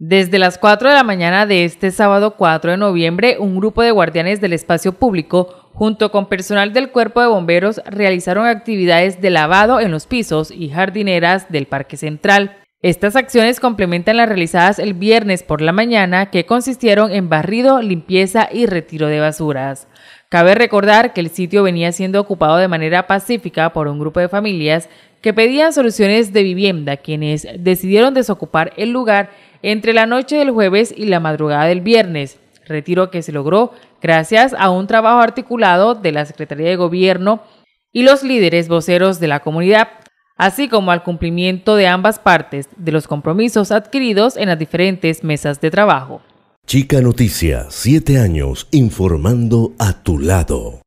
Desde las 4 de la mañana de este sábado 4 de noviembre, un grupo de guardianes del espacio público, junto con personal del cuerpo de bomberos, realizaron actividades de lavado en los pisos y jardineras del Parque Central. Estas acciones complementan las realizadas el viernes por la mañana, que consistieron en barrido, limpieza y retiro de basuras. Cabe recordar que el sitio venía siendo ocupado de manera pacífica por un grupo de familias que pedían soluciones de vivienda, quienes decidieron desocupar el lugar entre la noche del jueves y la madrugada del viernes, retiro que se logró gracias a un trabajo articulado de la Secretaría de Gobierno y los líderes voceros de la comunidad, así como al cumplimiento de ambas partes de los compromisos adquiridos en las diferentes mesas de trabajo. Chica Noticia, siete años informando a tu lado.